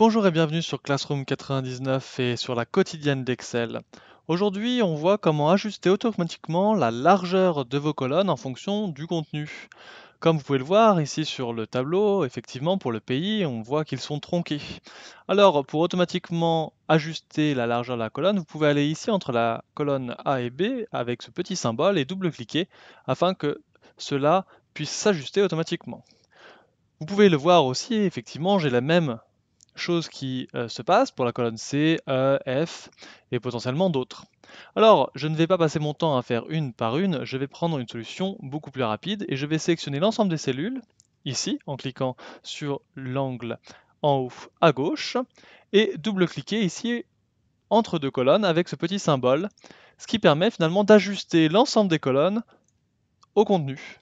Bonjour et bienvenue sur Classroom 99 et sur la quotidienne d'Excel. Aujourd'hui, on voit comment ajuster automatiquement la largeur de vos colonnes en fonction du contenu. Comme vous pouvez le voir ici sur le tableau, effectivement pour le pays, on voit qu'ils sont tronqués. Alors pour automatiquement ajuster la largeur de la colonne, vous pouvez aller ici entre la colonne A et B avec ce petit symbole et double-cliquer afin que cela puisse s'ajuster automatiquement. Vous pouvez le voir aussi, effectivement j'ai la même chose qui euh, se passe pour la colonne C, E, F et potentiellement d'autres. Alors, je ne vais pas passer mon temps à faire une par une, je vais prendre une solution beaucoup plus rapide et je vais sélectionner l'ensemble des cellules, ici, en cliquant sur l'angle en haut à gauche, et double-cliquer ici entre deux colonnes avec ce petit symbole, ce qui permet finalement d'ajuster l'ensemble des colonnes au contenu.